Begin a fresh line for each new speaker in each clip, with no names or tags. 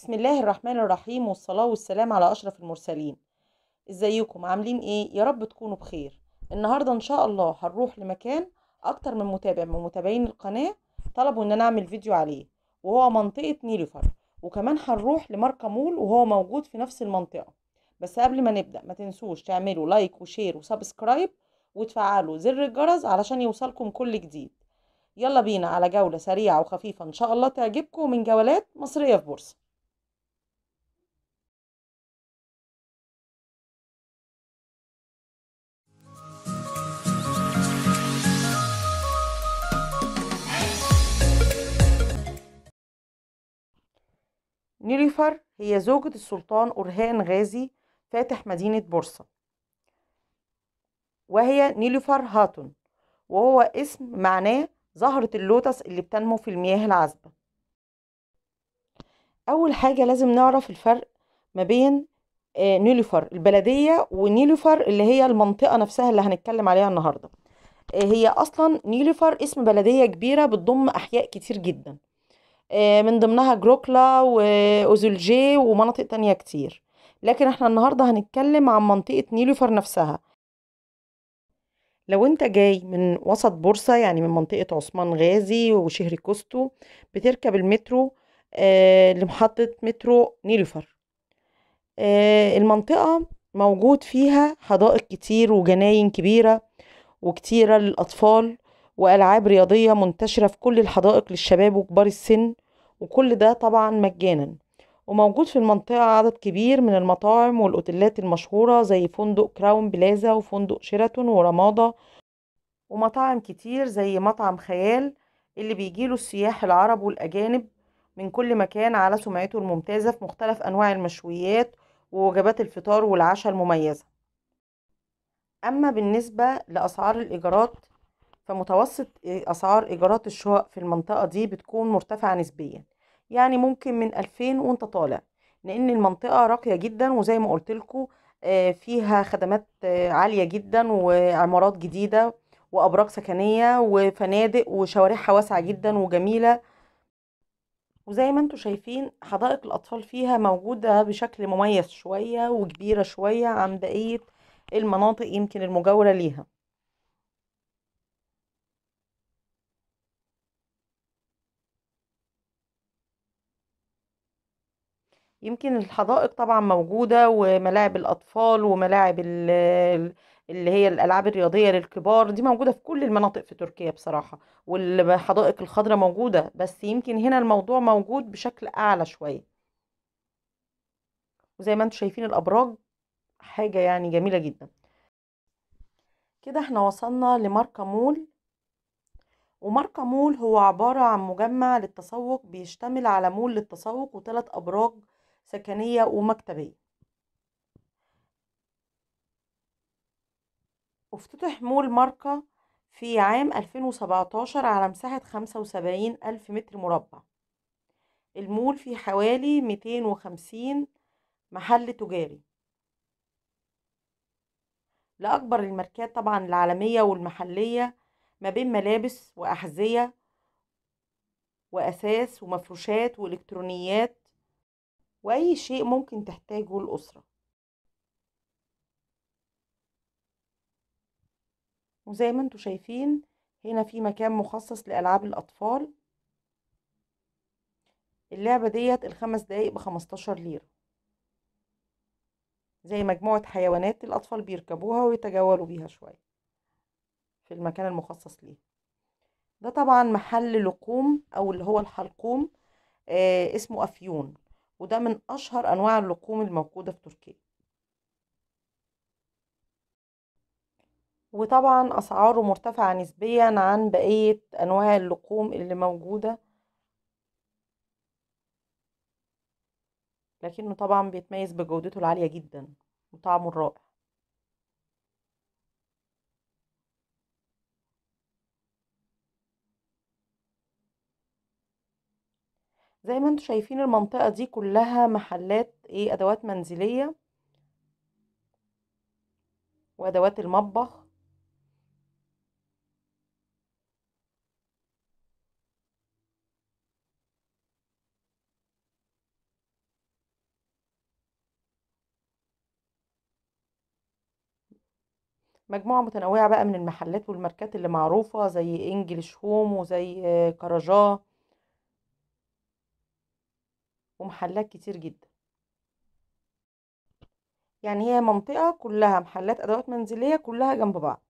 بسم الله الرحمن الرحيم والصلاة والسلام على أشرف المرسلين ازيكم عاملين ايه يا رب تكونوا بخير النهاردة ان شاء الله هنروح لمكان اكتر من متابع من متابعين القناة طلبوا ان انا اعمل فيديو عليه وهو منطقة نيلوفر وكمان هنروح لماركة مول وهو موجود في نفس المنطقة بس قبل ما نبدأ ما تنسوش تعملوا لايك وشير وسبسكرايب وتفعلوا زر الجرس علشان يوصلكم كل جديد يلا بينا على جولة سريعة وخفيفة ان شاء الله تعجبكم من جولات مصرية في بورصة نيليفر هي زوجة السلطان أرهان غازي فاتح مدينة بورصة وهي نيليفر هاتون وهو اسم معناه زهرة اللوتس اللي بتنمو في المياه العذبة أول حاجة لازم نعرف الفرق ما بين آه، نيليفر البلدية ونيليفر اللي هي المنطقة نفسها اللي هنتكلم عليها النهاردة آه، هي أصلا نيليفر اسم بلدية كبيرة بتضم أحياء كتير جدا آه، من ضمنها جروكلا وأوزولجي ومناطق تانية كتير لكن احنا النهاردة هنتكلم عن منطقة نيلوفر نفسها لو انت جاي من وسط بورصة يعني من منطقة عثمان غازي وشهري كوستو بتركب المترو آه، لمحطة مترو نيلوفر آه، المنطقة موجود فيها حدائق كتير وجناين كبيرة وكتيرة للأطفال وألعاب رياضية منتشرة في كل الحدائق للشباب وكبار السن وكل ده طبعا مجانا وموجود في المنطقة عدد كبير من المطاعم والأوتيلات المشهورة زي فندق كراون بلازا وفندق شيراتون ورمادة ومطاعم كتير زي مطعم خيال اللي بيجيله السياح العرب والأجانب من كل مكان على سمعته الممتازة في مختلف أنواع المشويات ووجبات الفطار والعشاء المميزة أما بالنسبة لأسعار الإيجارات فمتوسط أسعار إيجارات الشقق في المنطقة دي بتكون مرتفعة نسبيا يعني ممكن من 2000 وانت طالع لأن المنطقة راقية جدا وزي ما قلت آه، فيها خدمات آه، عالية جدا وعمارات جديدة وأبراج سكنية وفنادق وشوارعها واسعة جدا وجميلة وزي ما انتم شايفين حدائق الأطفال فيها موجودة بشكل مميز شوية وكبيرة شوية عن بقية المناطق يمكن المجاورة ليها يمكن الحدائق طبعا موجودة وملاعب الأطفال وملاعب اللي هي الألعاب الرياضية للكبار دي موجودة في كل المناطق في تركيا بصراحة والحدائق الخضراء موجودة بس يمكن هنا الموضوع موجود بشكل أعلى شوية وزي ما انتم شايفين الأبراج حاجة يعني جميلة جدا كده احنا وصلنا لماركة مول وماركة مول هو عبارة عن مجمع للتسوق بيشتمل على مول للتسوق وثلاث أبراج سكنية ومكتبية افتتح مول ماركة في عام 2017 على مساحة 75 ألف متر مربع المول فيه حوالي 250 محل تجاري لأكبر الماركات طبعا العالمية والمحلية ما بين ملابس وأحذية وأثاث ومفروشات وإلكترونيات وأي شيء ممكن تحتاجه الأسرة وزي ما انتوا شايفين هنا في مكان مخصص لألعاب الأطفال اللعبة ديت الخمس دقايق بخمستاشر ليرة زي مجموعة حيوانات الأطفال بيركبوها ويتجولوا بيها شوية في المكان المخصص ليها ده طبعا محل لقوم أو اللي هو الحلقوم آه اسمه أفيون وده من أشهر أنواع اللقوم الموجودة في تركيا وطبعا أسعاره مرتفعة نسبيا عن بقية أنواع اللقوم اللي موجودة لكنه طبعا بيتميز بجودته العالية جدا وطعمه الرائع زي ما انتم شايفين المنطقة دي كلها محلات ايه ادوات منزلية وادوات المطبخ مجموعة متنوعة بقى من المحلات والماركات اللي معروفة زي انجلش هوم وزي كراجاه ومحلات كتير جدا يعني هي منطقة كلها محلات أدوات منزلية كلها جنب بعض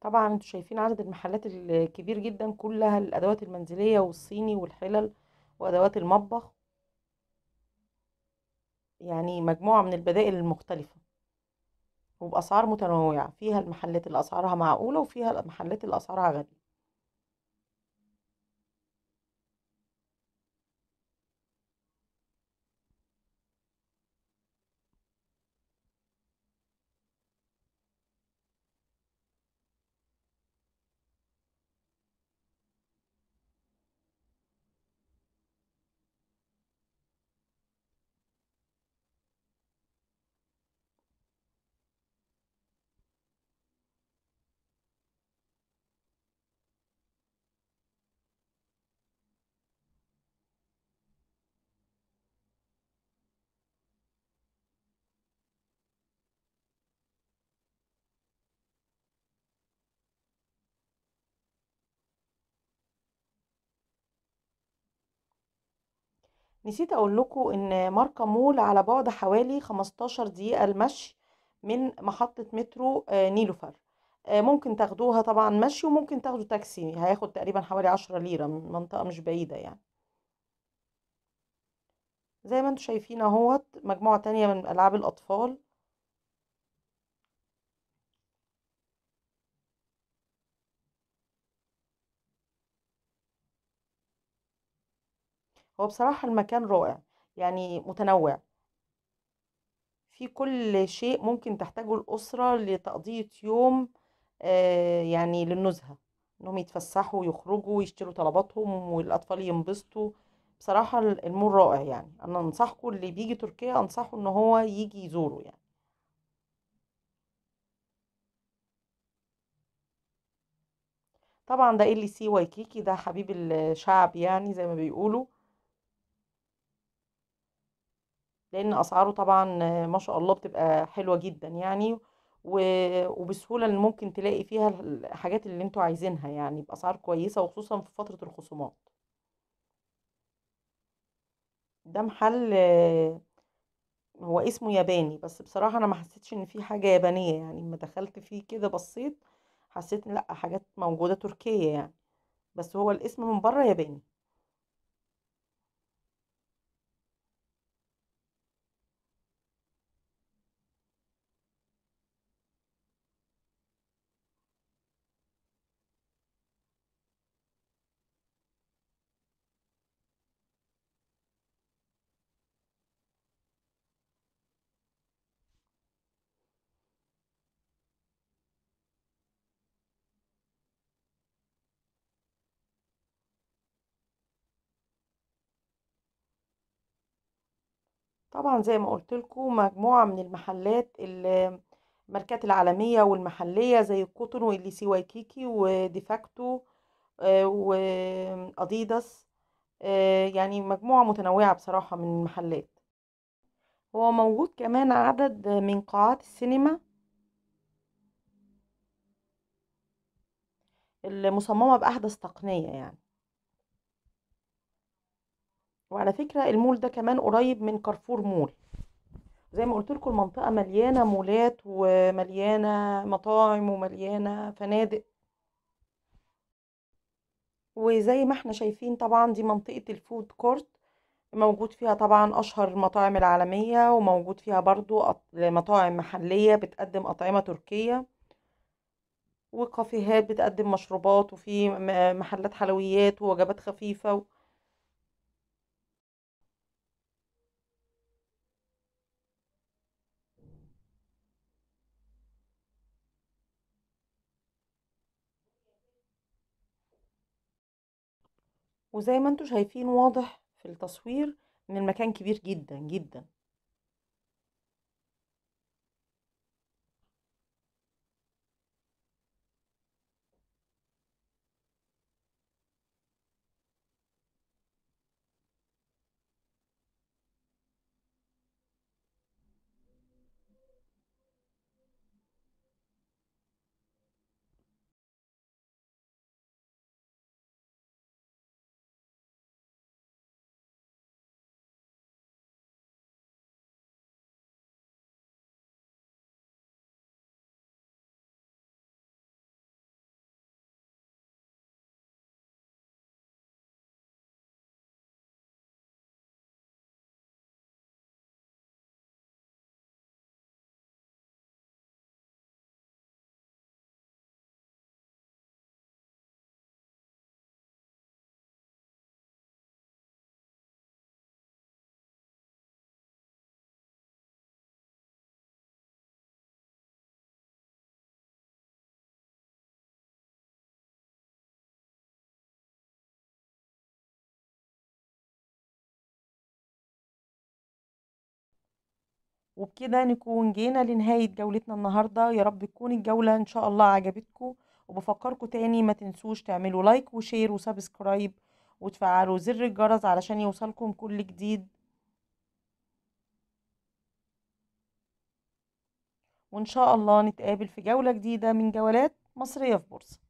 طبعا انتوا شايفين عدد المحلات الكبير جدا كلها الادوات المنزليه والصيني والحلل وادوات المطبخ يعني مجموعه من البدائل المختلفه وباسعار متنوعه فيها المحلات اللي اسعارها معقوله وفيها المحلات اللي اسعارها غاليه نسيت اقول لكم ان ماركا مول على بعد حوالي 15 دقيقه المشي من محطه مترو آه، نيلوفر آه، ممكن تاخدوها طبعا مشي وممكن تاخدوا تاكسي هياخد تقريبا حوالي 10 ليره من منطقه مش بعيده يعني زي ما انتم شايفين اهوت مجموعه تانية من العاب الاطفال هو بصراحة المكان رائع يعني متنوع في كل شيء ممكن تحتاجه الأسرة لتقضية يوم آه يعني للنزهة انهم يتفسحوا ويخرجوا ويشتروا طلباتهم والاطفال ينبسطوا بصراحة المول رائع يعني انا انصحكم اللي بيجي تركيا انصحه ان هو يجي يزوره يعني طبعا ده اللي سي وايكيكي ده حبيب الشعب يعني زي ما بيقولوا لان اسعاره طبعا ما شاء الله بتبقى حلوه جدا يعني وبسهوله ان ممكن تلاقي فيها الحاجات اللي انتوا عايزينها يعني باسعار كويسه وخصوصا في فتره الخصومات ده محل هو اسمه ياباني بس بصراحه انا ما حسيتش ان في حاجه يابانيه يعني لما دخلت فيه كده بصيت حسيت لا حاجات موجوده تركيه يعني بس هو الاسم من بره ياباني طبعا زي ما قلت لكم مجموعه من المحلات الماركات العالميه والمحليه زي الكوتون واللي سي واي كيكي وديفاكتو آه، واديداس آه، يعني مجموعه متنوعه بصراحه من المحلات هو موجود كمان عدد من قاعات السينما المصممه باحدث تقنيه يعني وعلى فكرة المول ده كمان قريب من كارفور مول زي ما قلت لكم المنطقة مليانة مولات ومليانة مطاعم ومليانة فنادق وزي ما احنا شايفين طبعا دي منطقة الفود كورت موجود فيها طبعا أشهر المطاعم العالمية وموجود فيها برضو مطاعم محلية بتقدم أطعمة تركية وكافيهات بتقدم مشروبات وفي محلات حلويات ووجبات خفيفة وزي ما انتوا شايفين واضح في التصوير ان المكان كبير جدا جدا وبكده نكون جينا لنهاية جولتنا النهاردة يا رب تكون الجولة إن شاء الله عجبتكم وبفكركم تاني ما تنسوش تعملوا لايك وشير وسبسكرايب وتفعلوا زر الجرس علشان يوصلكم كل جديد وإن شاء الله نتقابل في جولة جديدة من جولات مصرية في بورصة